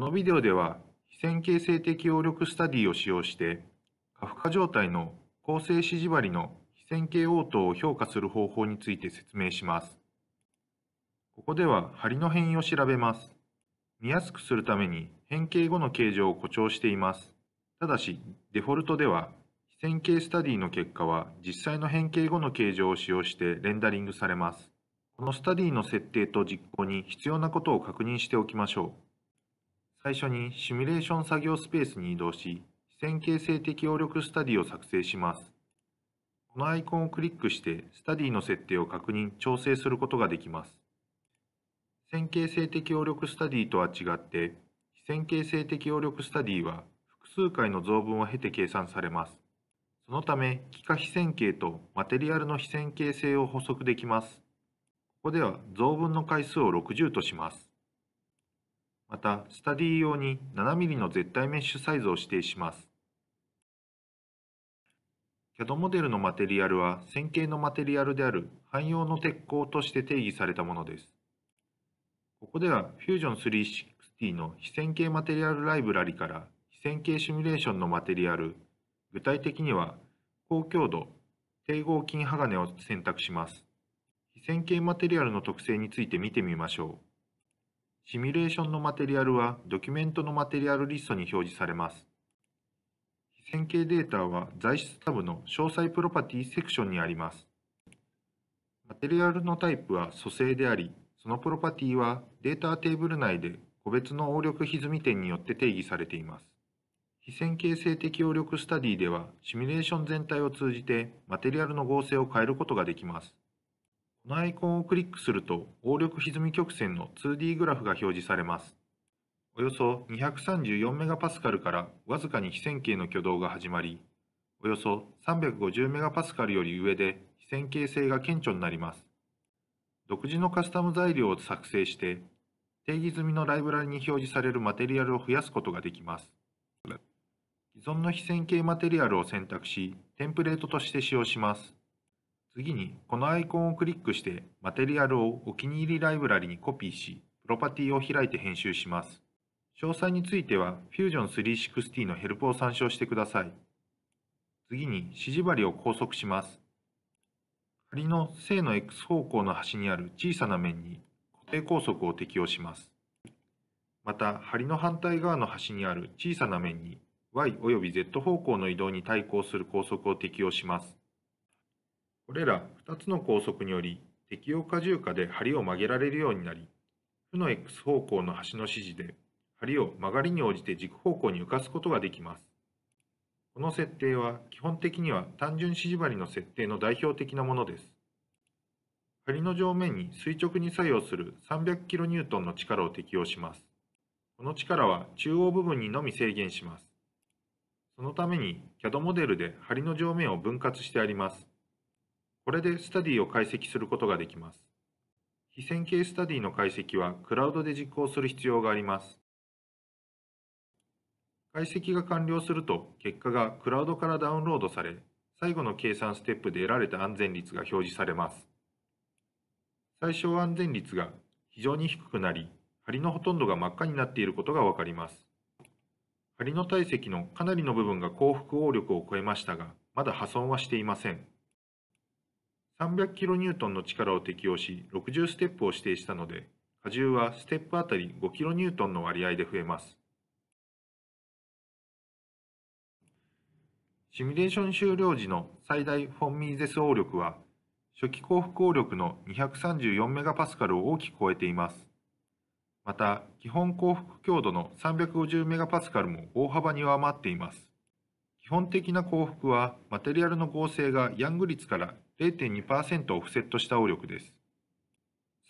このビデオでは、非線形性的応力スタディを使用して、過負荷状態の構成指示針の非線形応答を評価する方法について説明します。ここでは針の変異を調べます。見やすくするために変形後の形状を誇張しています。ただし、デフォルトでは、非線形スタディの結果は実際の変形後の形状を使用してレンダリングされます。このスタディの設定と実行に必要なことを確認しておきましょう。最初にシミュレーション作業スペースに移動し、線形性適応力スタディを作成します。このアイコンをクリックして、スタディの設定を確認、調整することができます。線形性適応力スタディとは違って、非線形性適応力スタディは複数回の増分を経て計算されます。そのため、気化非線形とマテリアルの非線形性を補足できます。ここでは増分の回数を60とします。また、スタディ用に 7mm の絶対メッシュサイズを指定します。CAD モデルのマテリアルは線形のマテリアルである汎用の鉄鋼として定義されたものです。ここでは Fusion 360の非線形マテリアルライブラリから非線形シミュレーションのマテリアル、具体的には高強度、低合金鋼を選択します。非線形マテリアルの特性について見てみましょう。シミュレーションのマテリアルはドキュメントのマテリアルリストに表示されます。非線形データは材質タブの詳細プロパティセクションにあります。マテリアルのタイプは組成であり、そのプロパティはデータテーブル内で個別の応力歪み点によって定義されています。非線形性的応力スタディでは、シミュレーション全体を通じてマテリアルの合成を変えることができます。このアイコンをクリックすると、応力歪み曲線の 2D グラフが表示されます。およそ2 3 4 m p ルからわずかに非線形の挙動が始まり、およそ3 5 0 m p ルより上で非線形性が顕著になります。独自のカスタム材料を作成して、定義済みのライブラリに表示されるマテリアルを増やすことができます。既存の非線形マテリアルを選択し、テンプレートとして使用します。次に、このアイコンをクリックして、マテリアルをお気に入りライブラリにコピーし、プロパティを開いて編集します。詳細については、Fusion 360のヘルプを参照してください。次に、指示針を拘束します。仮の正の X 方向の端にある小さな面に固定拘束を適用します。また、針の反対側の端にある小さな面に Y 及び Z 方向の移動に対抗する拘束を適用します。これら2つの高速により適用荷重下で針を曲げられるようになり負の x 方向の端の指示で針を曲がりに応じて軸方向に浮かすことができます。この設定は基本的には単純指示針の設定の代表的なものです。針の上面に垂直に作用する 300kN の力を適用します。この力は中央部分にのみ制限します。そのために CAD モデルで針の上面を分割してあります。これでスタディを解析することができます。非線形スタディの解析はクラウドで実行する必要があります。解析が完了すると、結果がクラウドからダウンロードされ、最後の計算ステップで得られた安全率が表示されます。最小安全率が非常に低くなり、梁のほとんどが真っ赤になっていることがわかります。梁の体積のかなりの部分が幸福応力を超えましたが、まだ破損はしていません。300キロニュートンの力を適用し、60ステップを指定したので、荷重はステップあたり5キロニュートンの割合で増えます。シミュレーション終了時の最大フォンミーゼス応力は、初期降伏応力の234メガパスカルを大きく超えています。また、基本降伏強度の350メガパスカルも大幅に上回っています。基本的な幸福は、マテリアルの合成がヤング率から0.2%オフセットした応力です。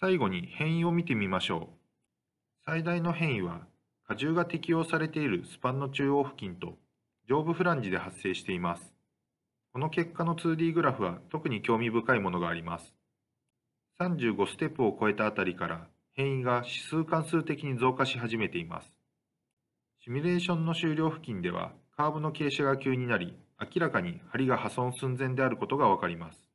最後に変異を見てみましょう。最大の変異は、荷重が適用されているスパンの中央付近と上部フランジで発生しています。この結果の 2D グラフは特に興味深いものがあります。35ステップを超えたあたりから変異が指数関数的に増加し始めています。シミュレーションの終了付近ではカーブの傾斜が急になり、明らかに針が破損寸前であることがわかります。